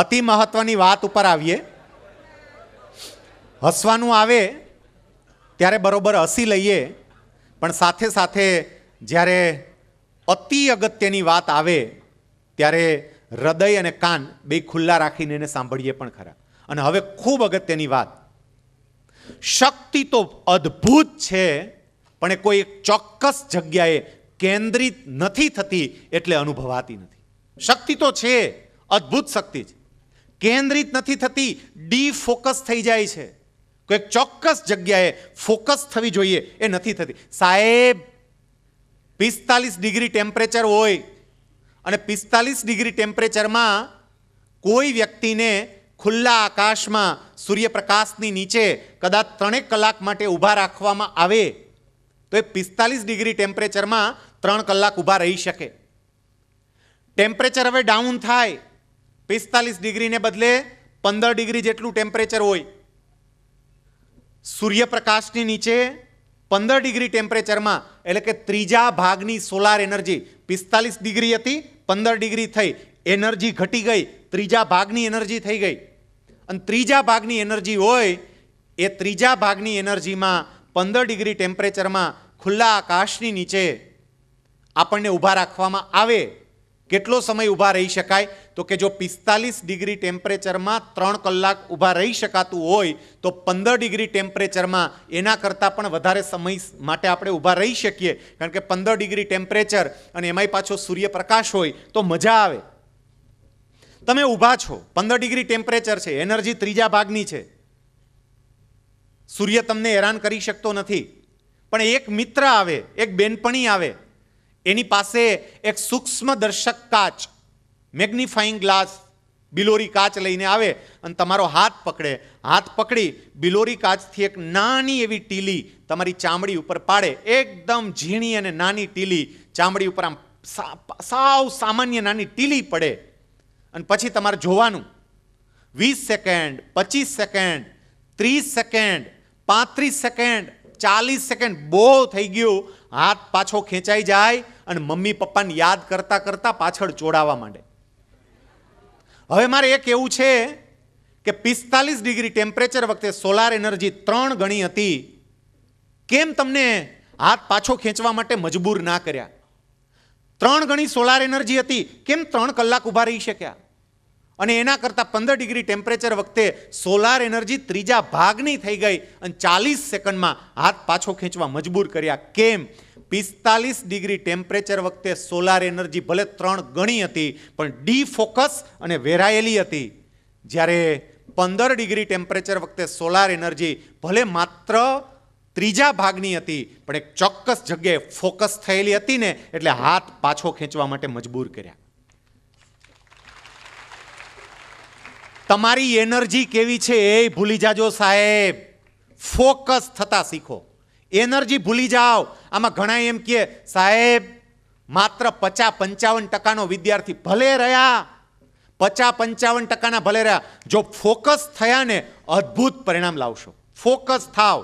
અતિ મહત્ત્વની વાત ઉપર આવીએ હસવાનું આવે ત્યારે બરોબર હસી લઈએ પણ સાથે સાથે જ્યારે અતિ અગત્યની વાત આવે ત્યારે હૃદય અને કાન બે ખુલ્લા રાખીને એને સાંભળીએ પણ ખરા અને હવે ખૂબ અગત્યની વાત શક્તિ તો અદ્ભુત છે પણ એ કોઈ એક ચોક્કસ જગ્યાએ કેન્દ્રિત નથી થતી એટલે અનુભવાતી નથી શક્તિ તો છે અદ્ભુત શક્તિ છે કેન્દ્રિત નથી થતી ડી ફોકસ થઈ જાય છે કોઈક ચોક્કસ જગ્યાએ ફોકસ થવી જોઈએ એ નથી થતી સાહેબ પિસ્તાલીસ ડિગ્રી ટેમ્પરેચર હોય અને પિસ્તાલીસ ડિગ્રી ટેમ્પરેચરમાં કોઈ વ્યક્તિને ખુલ્લા આકાશમાં સૂર્યપ્રકાશની નીચે કદાચ ત્રણેક કલાક માટે ઊભા રાખવામાં આવે તો એ પિસ્તાલીસ ડિગ્રી ટેમ્પરેચરમાં ત્રણ કલાક ઊભા રહી શકે ટેમ્પરેચર હવે ડાઉન થાય પિસ્તાલીસ ડિગ્રીને બદલે પંદર ડિગ્રી જેટલું ટેમ્પરેચર હોય સૂર્યપ્રકાશની નીચે પંદર ડિગ્રી ટેમ્પરેચરમાં એટલે કે ત્રીજા ભાગની સોલાર એનર્જી પિસ્તાલીસ ડિગ્રી હતી પંદર ડિગ્રી થઈ એનર્જી ઘટી ગઈ ત્રીજા ભાગની એનર્જી થઈ ગઈ અને ત્રીજા ભાગની એનર્જી હોય એ ત્રીજા ભાગની એનર્જીમાં પંદર ડિગ્રી ટેમ્પરેચરમાં ખુલ્લા આકાશની નીચે આપણને ઊભા રાખવામાં આવે કેટલો સમય ઊભા રહી શકાય તો કે જો પિસ્તાલીસ ડિગ્રી ટેમ્પરેચરમાં ત્રણ કલાક ઊભા રહી શકાતું હોય તો પંદર ડિગ્રી ટેમ્પરેચરમાં એના કરતાં પણ વધારે સમય માટે આપણે ઊભા રહી શકીએ કારણ કે પંદર ડિગ્રી ટેમ્પરેચર અને એમાંય પાછો સૂર્યપ્રકાશ હોય તો મજા આવે તમે ઊભા છો પંદર ડિગ્રી ટેમ્પરેચર છે એનર્જી ત્રીજા ભાગની છે સૂર્ય તમને હેરાન કરી શકતો નથી પણ એક મિત્ર આવે એક બેનપણી આવે એની પાસે એક સૂક્ષ્મદર્શક કાચ મેગ્નિફાઈંગ ગ્લાસ બિલોરી કાચ લઈને આવે અને તમારો હાથ પકડે હાથ પકડી બિલોરી કાચથી એક નાની એવી ટીલી તમારી ચામડી ઉપર પાડે એકદમ ઝીણી અને નાની ટીલી ચામડી ઉપર આમ સાવ સામાન્ય નાની ટીલી પડે અને પછી તમારે જોવાનું વીસ સેકન્ડ પચીસ સેકન્ડ ત્રીસ સેકન્ડ પાંત્રીસ સેકન્ડ ચાલીસ સેકન્ડ બહુ થઈ ગયું હાથ પાછો ખેંચાઈ જાય અને મમ્મી પપ્પાને યાદ કરતાં કરતાં પાછળ ચોડાવા માંડે હવે મારે એક એવું છે કે પિસ્તાલીસ ડિગ્રી ટેમ્પરેચર વખતે સોલાર એનર્જી ત્રણ ગણી હતી કેમ તમને હાથ પાછો ખેંચવા માટે મજબૂર ના કર્યા ત્રણ ગણી સોલાર એનર્જી હતી કેમ ત્રણ કલાક ઊભા રહી શક્યા અને એના કરતાં પંદર ડિગ્રી ટેમ્પરેચર વખતે સોલાર એનર્જી ત્રીજા ભાગની થઈ ગઈ અને ચાલીસ સેકન્ડમાં હાથ પાછો ખેંચવા મજબૂર કર્યા કેમ પિસ્તાલીસ ડિગ્રી ટેમ્પરેચર વખતે સોલાર એનર્જી ભલે ત્રણ ગણી હતી પણ ડી ફોકસ અને વેરાયેલી હતી જ્યારે પંદર ડિગ્રી ટેમ્પરેચર વખતે સોલાર એનર્જી ભલે માત્ર ત્રીજા ભાગની હતી પણ એક ચોક્કસ જગ્યાએ ફોકસ થયેલી હતી ને એટલે હાથ પાછો ખેંચવા માટે મજબૂર કર્યા તમારી એનર્જી કેવી છે એ ભૂલી જાજો સાહેબ ફોકસ થતા શીખો એનર્જી ભૂલી જાઓ આમાં ઘણા એમ કહે સાહેબ માત્ર પચા પંચાવન ટકાનો વિદ્યાર્થી ભલે રહ્યા પચા પંચાવન ટકાના ભલે રહ્યા જો ફોકસ થયા ને અદ્ભુત પરિણામ લાવશો ફોકસ થાવ